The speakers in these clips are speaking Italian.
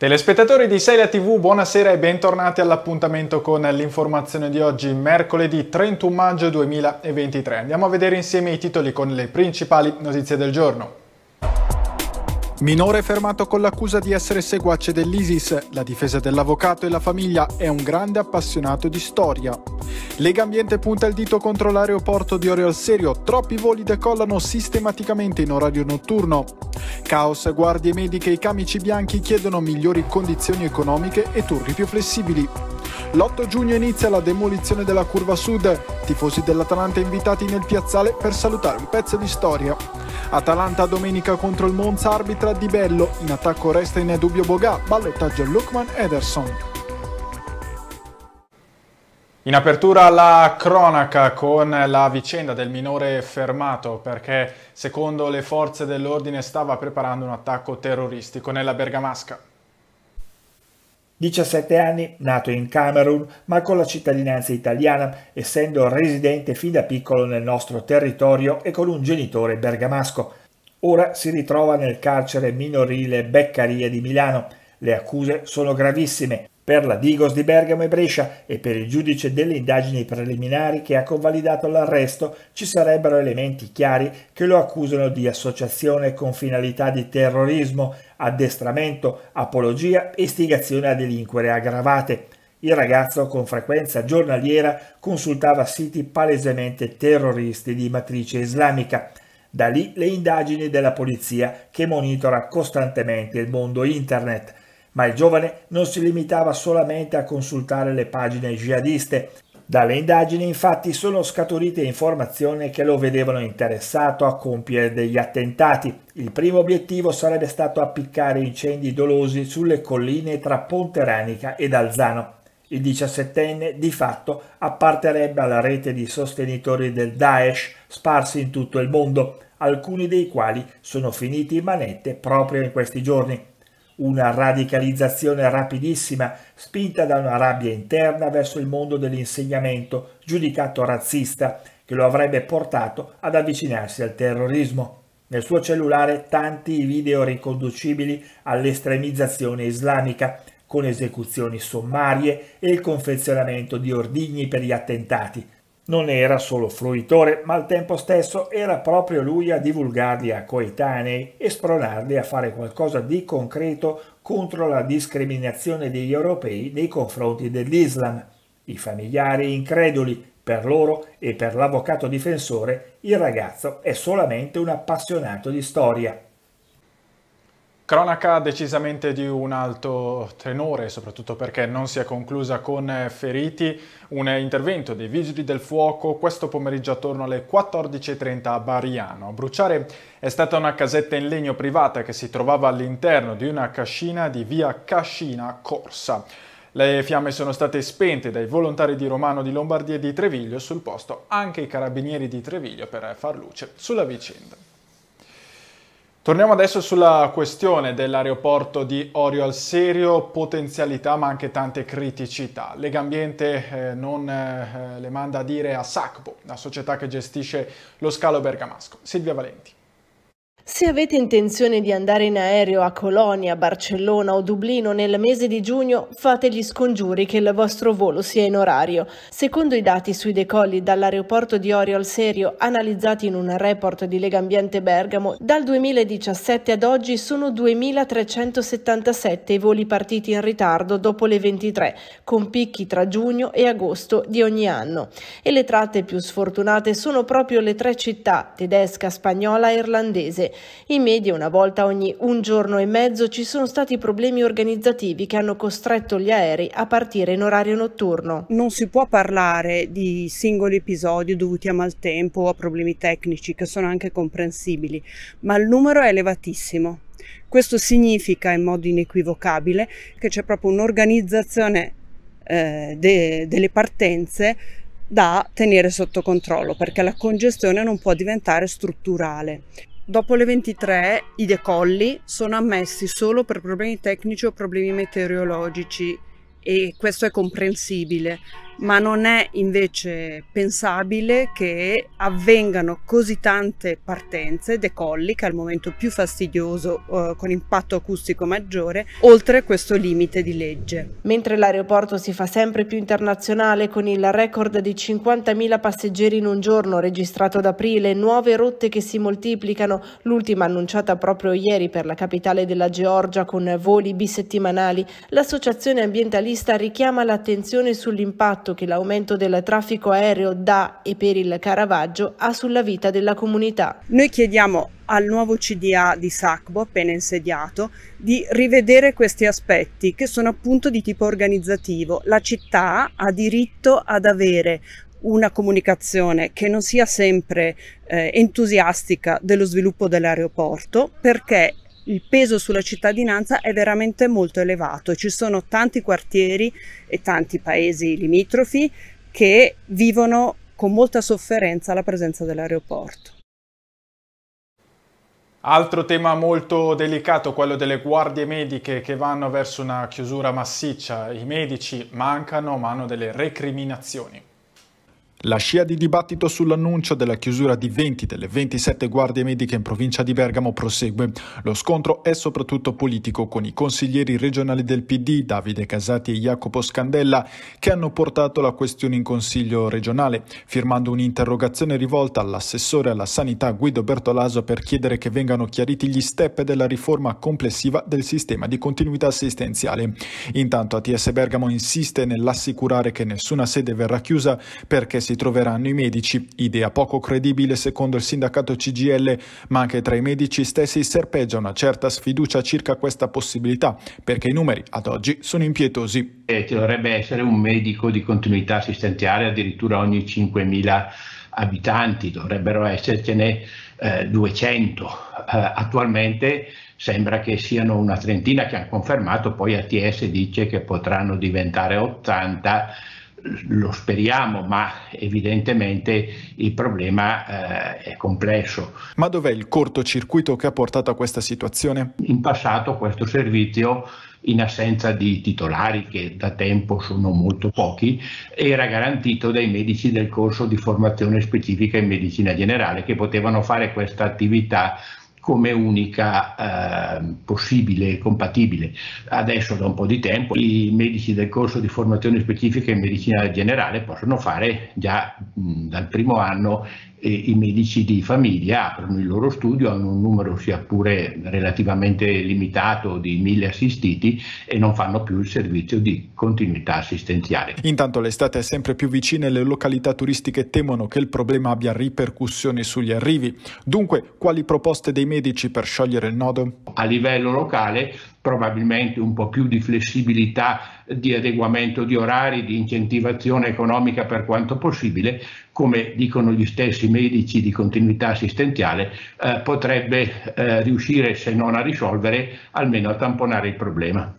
Telespettatori di Seria TV, buonasera e bentornati all'appuntamento con l'informazione di oggi, mercoledì 31 maggio 2023. Andiamo a vedere insieme i titoli con le principali notizie del giorno. Minore fermato con l'accusa di essere seguace dell'ISIS, la difesa dell'avvocato e la famiglia è un grande appassionato di storia. Lega Ambiente punta il dito contro l'aeroporto di Orio al Serio, troppi voli decollano sistematicamente in orario notturno. Caos, guardie mediche e camici bianchi chiedono migliori condizioni economiche e turni più flessibili. L'8 giugno inizia la demolizione della curva sud, tifosi dell'Atalanta invitati nel piazzale per salutare un pezzo di storia. Atalanta domenica contro il Monza arbitra Di Bello, in attacco resta in dubbio Bogà, ballottaggio Lukman Ederson. In apertura la cronaca con la vicenda del minore fermato perché secondo le forze dell'ordine stava preparando un attacco terroristico nella Bergamasca. 17 anni, nato in Camerun, ma con la cittadinanza italiana, essendo residente fin da piccolo nel nostro territorio e con un genitore bergamasco. Ora si ritrova nel carcere minorile Beccaria di Milano. Le accuse sono gravissime, per la Digos di Bergamo e Brescia e per il giudice delle indagini preliminari che ha convalidato l'arresto ci sarebbero elementi chiari che lo accusano di associazione con finalità di terrorismo, addestramento, apologia e istigazione a delinquere aggravate. Il ragazzo con frequenza giornaliera consultava siti palesemente terroristi di matrice islamica. Da lì le indagini della polizia che monitora costantemente il mondo internet ma il giovane non si limitava solamente a consultare le pagine jihadiste. Dalle indagini infatti sono scaturite informazioni che lo vedevano interessato a compiere degli attentati. Il primo obiettivo sarebbe stato appiccare incendi dolosi sulle colline tra Ponte Ranica ed Alzano. Il diciassettenne di fatto apparterebbe alla rete di sostenitori del Daesh sparsi in tutto il mondo, alcuni dei quali sono finiti in manette proprio in questi giorni una radicalizzazione rapidissima spinta da una rabbia interna verso il mondo dell'insegnamento giudicato razzista che lo avrebbe portato ad avvicinarsi al terrorismo. Nel suo cellulare tanti video riconducibili all'estremizzazione islamica, con esecuzioni sommarie e il confezionamento di ordigni per gli attentati, non era solo fruitore, ma al tempo stesso era proprio lui a divulgarli a coetanei e spronarli a fare qualcosa di concreto contro la discriminazione degli europei nei confronti dell'Islam. I familiari increduli, per loro e per l'avvocato difensore, il ragazzo è solamente un appassionato di storia. Cronaca decisamente di un alto tenore, soprattutto perché non si è conclusa con feriti. Un intervento dei vigili del fuoco questo pomeriggio attorno alle 14.30 a Bariano. A bruciare è stata una casetta in legno privata che si trovava all'interno di una cascina di via Cascina Corsa. Le fiamme sono state spente dai volontari di Romano di Lombardia e di Treviglio, sul posto anche i carabinieri di Treviglio per far luce sulla vicenda. Torniamo adesso sulla questione dell'aeroporto di Orio al Serio, potenzialità ma anche tante criticità. Legambiente eh, non eh, le manda a dire a SACBO, la società che gestisce lo scalo bergamasco. Silvia Valenti. Se avete intenzione di andare in aereo a Colonia, Barcellona o Dublino nel mese di giugno, fate gli scongiuri che il vostro volo sia in orario. Secondo i dati sui decolli dall'aeroporto di Orio al Serio, analizzati in un report di Lega Ambiente Bergamo, dal 2017 ad oggi sono 2.377 i voli partiti in ritardo dopo le 23, con picchi tra giugno e agosto di ogni anno. E le tratte più sfortunate sono proprio le tre città, tedesca, spagnola e irlandese in media una volta ogni un giorno e mezzo ci sono stati problemi organizzativi che hanno costretto gli aerei a partire in orario notturno. Non si può parlare di singoli episodi dovuti a maltempo o a problemi tecnici che sono anche comprensibili, ma il numero è elevatissimo. Questo significa in modo inequivocabile che c'è proprio un'organizzazione eh, de, delle partenze da tenere sotto controllo perché la congestione non può diventare strutturale. Dopo le 23 i decolli sono ammessi solo per problemi tecnici o problemi meteorologici e questo è comprensibile ma non è invece pensabile che avvengano così tante partenze, decolli, che è il momento più fastidioso eh, con impatto acustico maggiore, oltre questo limite di legge. Mentre l'aeroporto si fa sempre più internazionale con il record di 50.000 passeggeri in un giorno registrato ad aprile, nuove rotte che si moltiplicano, l'ultima annunciata proprio ieri per la capitale della Georgia con voli bisettimanali, l'associazione ambientalista richiama l'attenzione sull'impatto impatto che l'aumento del traffico aereo da e per il Caravaggio ha sulla vita della comunità. Noi chiediamo al nuovo CDA di SACBO, appena insediato, di rivedere questi aspetti che sono appunto di tipo organizzativo. La città ha diritto ad avere una comunicazione che non sia sempre eh, entusiastica dello sviluppo dell'aeroporto perché il peso sulla cittadinanza è veramente molto elevato. Ci sono tanti quartieri e tanti paesi limitrofi che vivono con molta sofferenza la presenza dell'aeroporto. Altro tema molto delicato, quello delle guardie mediche che vanno verso una chiusura massiccia. I medici mancano, ma hanno delle recriminazioni. La scia di dibattito sull'annuncio della chiusura di 20 delle 27 guardie mediche in provincia di Bergamo prosegue. Lo scontro è soprattutto politico con i consiglieri regionali del PD Davide Casati e Jacopo Scandella che hanno portato la questione in consiglio regionale, firmando un'interrogazione rivolta all'assessore alla sanità Guido Bertolaso per chiedere che vengano chiariti gli step della riforma complessiva del sistema di continuità assistenziale. Intanto ATS Bergamo insiste nell'assicurare che nessuna sede verrà chiusa perché si si troveranno i medici, idea poco credibile secondo il sindacato CGL, ma anche tra i medici stessi serpeggia una certa sfiducia circa questa possibilità, perché i numeri ad oggi sono impietosi. Eh, ci dovrebbe essere un medico di continuità assistenziale addirittura ogni 5.000 abitanti, dovrebbero essercene eh, 200. Eh, attualmente sembra che siano una trentina che hanno confermato, poi ATS dice che potranno diventare 80 lo speriamo, ma evidentemente il problema eh, è complesso. Ma dov'è il cortocircuito che ha portato a questa situazione? In passato questo servizio in assenza di titolari che da tempo sono molto pochi, era garantito dai medici del corso di formazione specifica in medicina generale che potevano fare questa attività come unica eh, possibile e compatibile. Adesso da un po' di tempo i medici del corso di formazione specifica in medicina generale possono fare già mh, dal primo anno i medici di famiglia aprono il loro studio, hanno un numero sia pure relativamente limitato di mille assistiti e non fanno più il servizio di continuità assistenziale. Intanto l'estate è sempre più vicina e le località turistiche temono che il problema abbia ripercussioni sugli arrivi. Dunque, quali proposte dei medici per sciogliere il nodo? A livello locale probabilmente un po' più di flessibilità di adeguamento di orari, di incentivazione economica per quanto possibile, come dicono gli stessi medici di continuità assistenziale, eh, potrebbe eh, riuscire, se non a risolvere, almeno a tamponare il problema.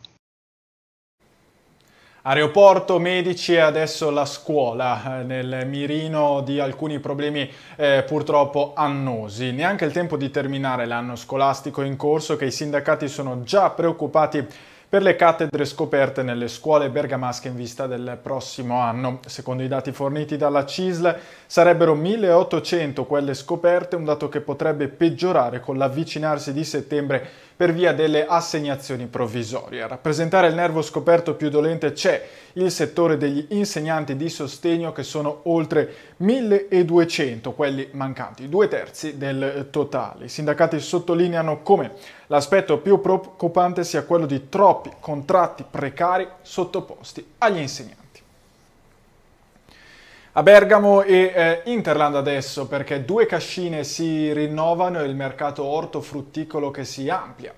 Aeroporto, medici e adesso la scuola eh, nel mirino di alcuni problemi eh, purtroppo annosi. Neanche il tempo di terminare l'anno scolastico in corso che i sindacati sono già preoccupati per le cattedre scoperte nelle scuole bergamasche in vista del prossimo anno. Secondo i dati forniti dalla CISL sarebbero 1800 quelle scoperte, un dato che potrebbe peggiorare con l'avvicinarsi di settembre per via delle assegnazioni provvisorie. A rappresentare il nervo scoperto più dolente c'è il settore degli insegnanti di sostegno che sono oltre 1200 quelli mancanti, due terzi del totale. I sindacati sottolineano come l'aspetto più preoccupante sia quello di troppi contratti precari sottoposti agli insegnanti. A Bergamo e eh, Interland adesso perché due cascine si rinnovano e il mercato ortofrutticolo che si amplia.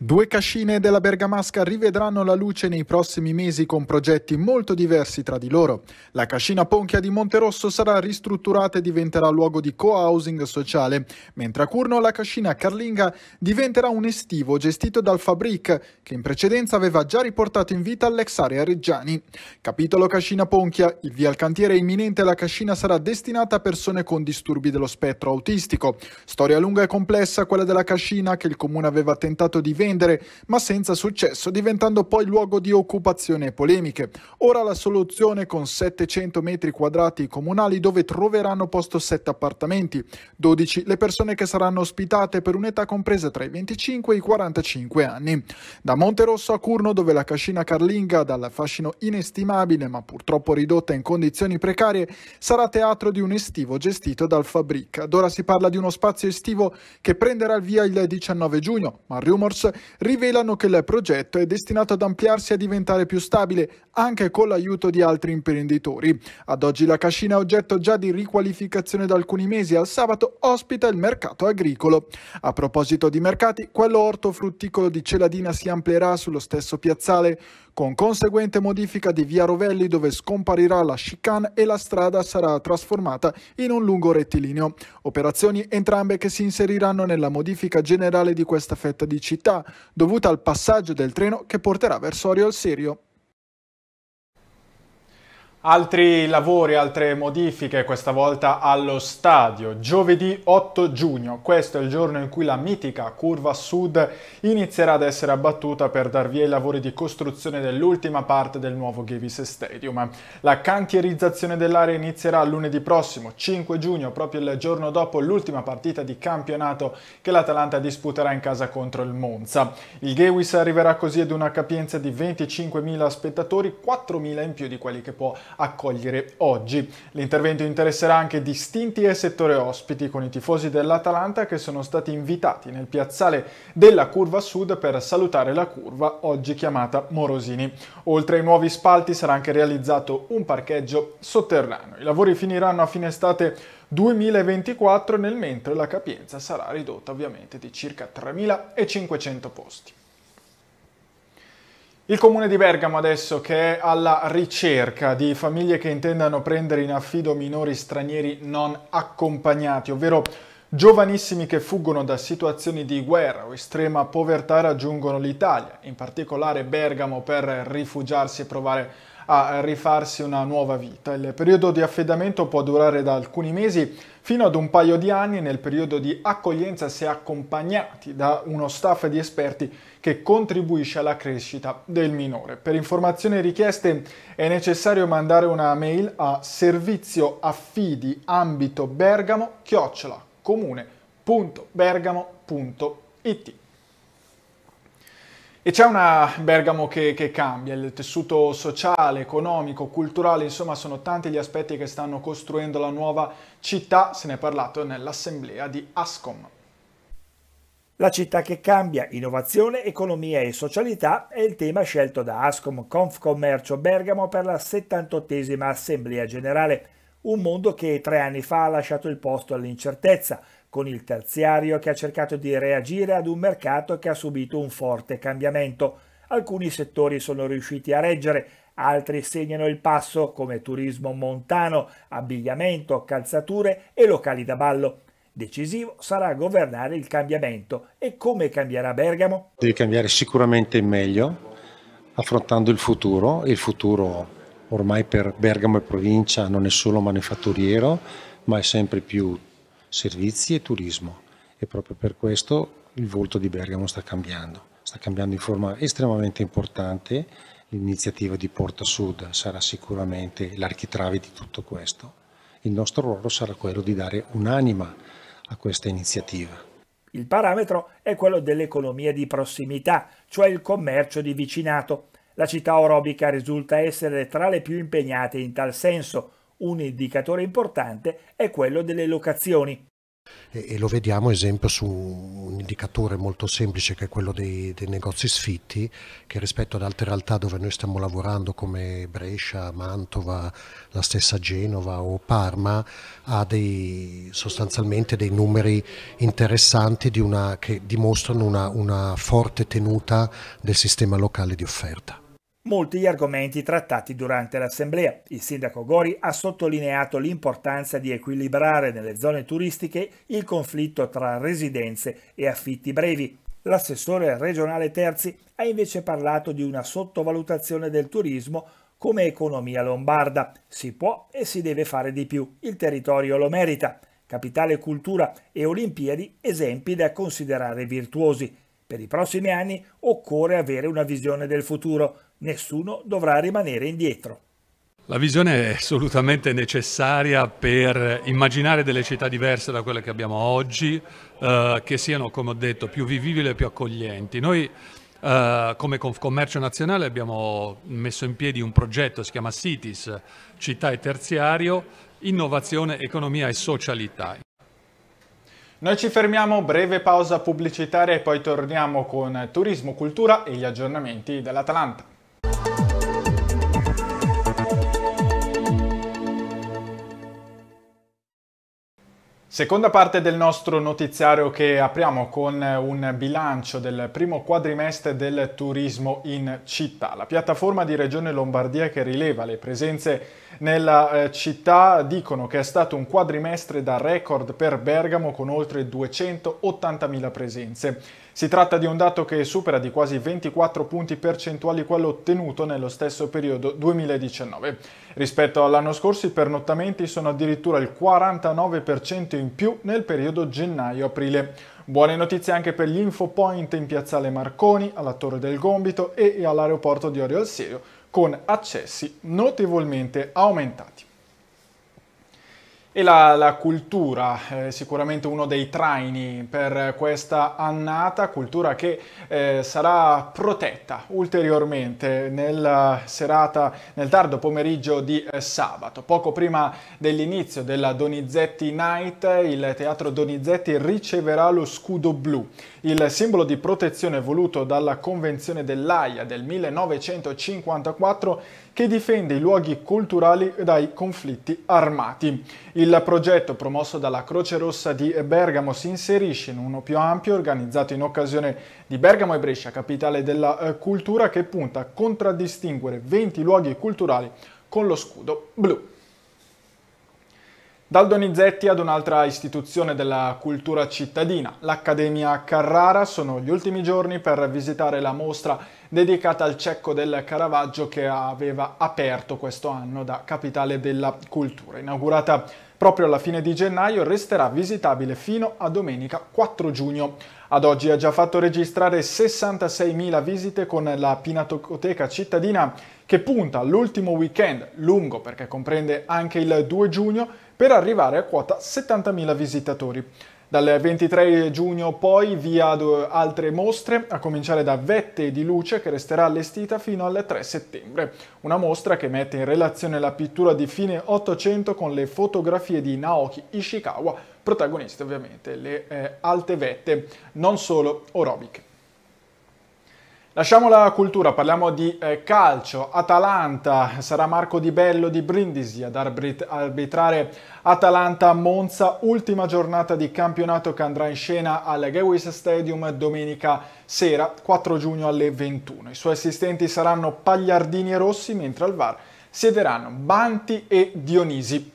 Due cascine della Bergamasca rivedranno la luce nei prossimi mesi con progetti molto diversi tra di loro. La cascina Ponchia di Monterosso sarà ristrutturata e diventerà luogo di co-housing sociale, mentre a Curno la cascina Carlinga diventerà un estivo gestito dal Fabric, che in precedenza aveva già riportato in vita l'ex area Reggiani. Capitolo Cascina Ponchia, il via al cantiere è imminente la cascina sarà destinata a persone con disturbi dello spettro autistico. Storia lunga e complessa quella della cascina che il comune aveva tentato di vendere difendere, ma senza successo, diventando poi luogo di occupazione e polemiche. Ora la soluzione con 700 metri quadrati comunali dove troveranno posto 7 appartamenti, 12 le persone che saranno ospitate per un'età compresa tra i 25 e i 45 anni. Da Monterosso a Curno, dove la cascina carlinga, dal fascino inestimabile ma purtroppo ridotta in condizioni precarie, sarà teatro di un estivo gestito dal Fabric. Ad ora si parla di uno spazio estivo che prenderà il via il 19 giugno, ma rumors rivelano che il progetto è destinato ad ampliarsi e a diventare più stabile, anche con l'aiuto di altri imprenditori. Ad oggi la cascina è oggetto già di riqualificazione da alcuni mesi e al sabato ospita il mercato agricolo. A proposito di mercati, quello ortofrutticolo di Celadina si amplierà sullo stesso piazzale con conseguente modifica di via Rovelli dove scomparirà la chicane e la strada sarà trasformata in un lungo rettilineo. Operazioni entrambe che si inseriranno nella modifica generale di questa fetta di città, dovuta al passaggio del treno che porterà verso Orio al Sirio. Altri lavori, altre modifiche, questa volta allo stadio. Giovedì 8 giugno, questo è il giorno in cui la mitica curva sud inizierà ad essere abbattuta per dar via i lavori di costruzione dell'ultima parte del nuovo Gavis Stadium. La cantierizzazione dell'area inizierà lunedì prossimo, 5 giugno, proprio il giorno dopo l'ultima partita di campionato che l'Atalanta disputerà in casa contro il Monza. Il Gavis arriverà così ad una capienza di 25.000 spettatori, 4.000 in più di quelli che può accogliere oggi. L'intervento interesserà anche distinti e settore ospiti con i tifosi dell'Atalanta che sono stati invitati nel piazzale della Curva Sud per salutare la curva oggi chiamata Morosini. Oltre ai nuovi spalti sarà anche realizzato un parcheggio sotterraneo. I lavori finiranno a fine estate 2024 nel mentre la capienza sarà ridotta ovviamente di circa 3.500 posti. Il comune di Bergamo adesso che è alla ricerca di famiglie che intendano prendere in affido minori stranieri non accompagnati, ovvero giovanissimi che fuggono da situazioni di guerra o estrema povertà raggiungono l'Italia, in particolare Bergamo per rifugiarsi e provare a rifarsi una nuova vita. Il periodo di affidamento può durare da alcuni mesi fino ad un paio di anni nel periodo di accoglienza se accompagnati da uno staff di esperti che contribuisce alla crescita del minore. Per informazioni richieste è necessario mandare una mail a servizio affidi ambito bergamo chiocciola comune.bergamo.it e c'è una Bergamo che, che, cambia, il tessuto sociale, economico, culturale, insomma sono tanti gli aspetti che stanno costruendo la nuova città, se ne è parlato nell'assemblea di Ascom. La città che cambia, innovazione, economia e socialità è il tema scelto da Ascom Confcommercio Bergamo per la 78esima Assemblea Generale, un mondo che tre anni fa ha lasciato il posto all'incertezza, con il terziario che ha cercato di reagire ad un mercato che ha subito un forte cambiamento. Alcuni settori sono riusciti a reggere, altri segnano il passo come turismo montano, abbigliamento, calzature e locali da ballo Decisivo sarà governare il cambiamento. E come cambierà Bergamo? Deve cambiare sicuramente in meglio, affrontando il futuro. Il futuro ormai per Bergamo e provincia non è solo manifatturiero, ma è sempre più servizi e turismo. E proprio per questo il volto di Bergamo sta cambiando. Sta cambiando in forma estremamente importante. L'iniziativa di Porta Sud sarà sicuramente l'architrave di tutto questo. Il nostro ruolo sarà quello di dare un'anima a questa iniziativa. Il parametro è quello dell'economia di prossimità, cioè il commercio di vicinato. La città orobica risulta essere tra le più impegnate in tal senso. Un indicatore importante è quello delle locazioni e, lo vediamo esempio su un indicatore molto semplice che è quello dei, dei, negozi sfitti che rispetto ad altre realtà dove noi stiamo lavorando come Brescia, Mantova, la stessa Genova o Parma ha dei, sostanzialmente dei numeri interessanti di una, che dimostrano una, una forte tenuta del sistema locale di offerta molti gli argomenti trattati durante l'assemblea. Il sindaco Gori ha sottolineato l'importanza di equilibrare nelle zone turistiche il conflitto tra residenze e affitti brevi. L'assessore regionale Terzi ha invece parlato di una sottovalutazione del turismo come economia lombarda. Si può e si deve fare di più, il territorio lo merita. Capitale Cultura e Olimpiadi esempi da considerare virtuosi. Per i prossimi anni occorre avere una visione del futuro, nessuno dovrà rimanere indietro. La visione è assolutamente necessaria per immaginare delle città diverse da quelle che abbiamo oggi, eh, che siano, come ho detto, più vivibili e più accoglienti. Noi Uh, come Confcommercio Nazionale abbiamo messo in piedi un progetto, si chiama CITIS, Città e Terziario, Innovazione, Economia e Socialità. Noi ci fermiamo, breve pausa pubblicitaria e poi torniamo con turismo, cultura e gli aggiornamenti dell'Atalanta. Seconda parte del nostro notiziario che apriamo con un bilancio del primo quadrimestre del turismo in città. La piattaforma di Regione Lombardia che rileva le presenze nella eh, città dicono che è stato un quadrimestre da record per Bergamo con oltre 280.000 presenze. Si tratta di un dato che supera di quasi 24 punti percentuali quello ottenuto nello stesso periodo 2019. Rispetto all'anno scorso i pernottamenti sono addirittura il 49% in più nel periodo gennaio-aprile. Buone notizie anche per gli infopoint in Piazzale Marconi, alla Torre del Gombito e all'aeroporto di Orio al Serio, con accessi notevolmente aumentati. E la, la cultura, eh, sicuramente uno dei traini per questa annata, cultura che eh, sarà protetta ulteriormente nella eh, serata, nel tardo pomeriggio di eh, sabato. Poco prima dell'inizio della Donizetti Night, il Teatro Donizetti riceverà lo scudo blu il simbolo di protezione voluto dalla Convenzione dell'AIA del 1954 che difende i luoghi culturali dai conflitti armati. Il progetto promosso dalla Croce Rossa di Bergamo si inserisce in uno più ampio organizzato in occasione di Bergamo e Brescia, capitale della eh, cultura, che punta a contraddistinguere 20 luoghi culturali con lo scudo blu. Dal Donizetti ad un'altra istituzione della cultura cittadina, l'Accademia Carrara, sono gli ultimi giorni per visitare la mostra dedicata al cecco del Caravaggio che aveva aperto questo anno da capitale della cultura. Inaugurata proprio alla fine di gennaio, resterà visitabile fino a domenica 4 giugno. Ad oggi ha già fatto registrare 66.000 visite con la Pinatoteca Cittadina che punta all'ultimo weekend, lungo perché comprende anche il 2 giugno, per arrivare a quota 70.000 visitatori. Dal 23 giugno poi via altre mostre, a cominciare da Vette di Luce che resterà allestita fino al 3 settembre. Una mostra che mette in relazione la pittura di fine 800 con le fotografie di Naoki Ishikawa, protagoniste ovviamente le eh, alte vette, non solo orobiche. Lasciamo la cultura, parliamo di eh, calcio. Atalanta, sarà Marco Di Bello di Brindisi ad arbitrare Atalanta-Monza, ultima giornata di campionato che andrà in scena al Gewis Stadium domenica sera 4 giugno alle 21. I suoi assistenti saranno Pagliardini e Rossi, mentre al VAR siederanno Banti e Dionisi.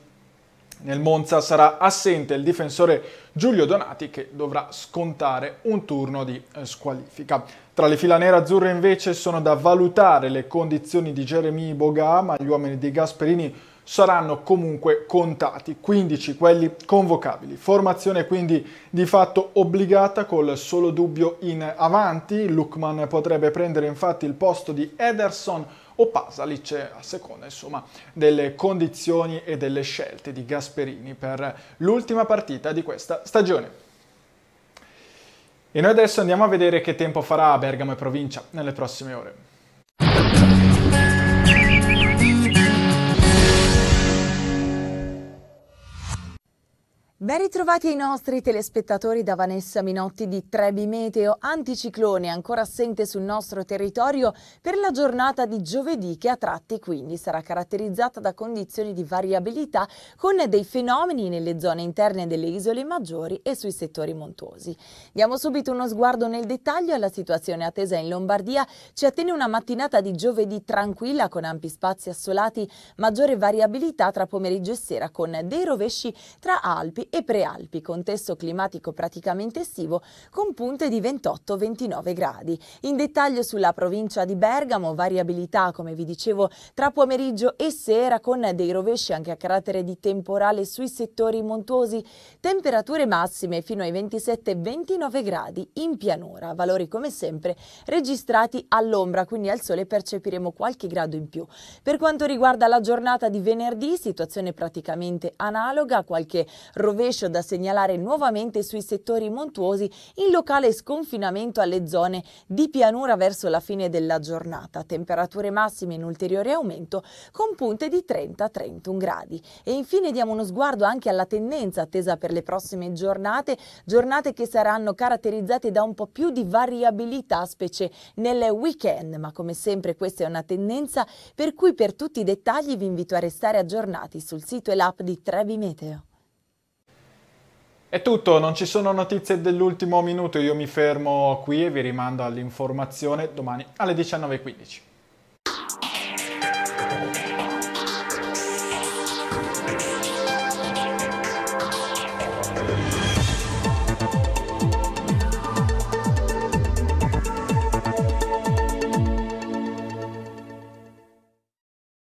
Nel Monza sarà assente il difensore Giulio Donati che dovrà scontare un turno di eh, squalifica. Tra le fila nera azzurre invece sono da valutare le condizioni di Jeremy Boga, ma gli uomini di Gasperini saranno comunque contati, 15 quelli convocabili. Formazione quindi di fatto obbligata col solo dubbio in avanti, Lukman potrebbe prendere infatti il posto di Ederson o Pasalic a seconda insomma, delle condizioni e delle scelte di Gasperini per l'ultima partita di questa stagione. E noi adesso andiamo a vedere che tempo farà Bergamo e provincia nelle prossime ore. Ben ritrovati ai nostri telespettatori da Vanessa Minotti di Trebi Meteo, anticiclone ancora assente sul nostro territorio per la giornata di giovedì che a tratti quindi sarà caratterizzata da condizioni di variabilità con dei fenomeni nelle zone interne delle isole maggiori e sui settori montuosi. Diamo subito uno sguardo nel dettaglio alla situazione attesa in Lombardia, ci attende una mattinata di giovedì tranquilla con ampi spazi assolati, maggiore variabilità tra pomeriggio e sera con dei rovesci tra Alpi e prealpi contesto climatico praticamente estivo con punte di 28-29 gradi. In dettaglio sulla provincia di Bergamo variabilità come vi dicevo tra pomeriggio e sera con dei rovesci anche a carattere di temporale sui settori montuosi, temperature massime fino ai 27-29 gradi in pianura, valori come sempre registrati all'ombra, quindi al sole percepiremo qualche grado in più. Per quanto riguarda la giornata di venerdì, situazione praticamente analoga, qualche rovescio rovescio da segnalare nuovamente sui settori montuosi in locale sconfinamento alle zone di pianura verso la fine della giornata, temperature massime in ulteriore aumento con punte di 30-31 gradi. E infine diamo uno sguardo anche alla tendenza attesa per le prossime giornate, giornate che saranno caratterizzate da un po' più di variabilità, specie nel weekend, ma come sempre questa è una tendenza per cui per tutti i dettagli vi invito a restare aggiornati sul sito e l'app di Trebi Meteo. È tutto, non ci sono notizie dell'ultimo minuto, io mi fermo qui e vi rimando all'informazione domani alle 19.15.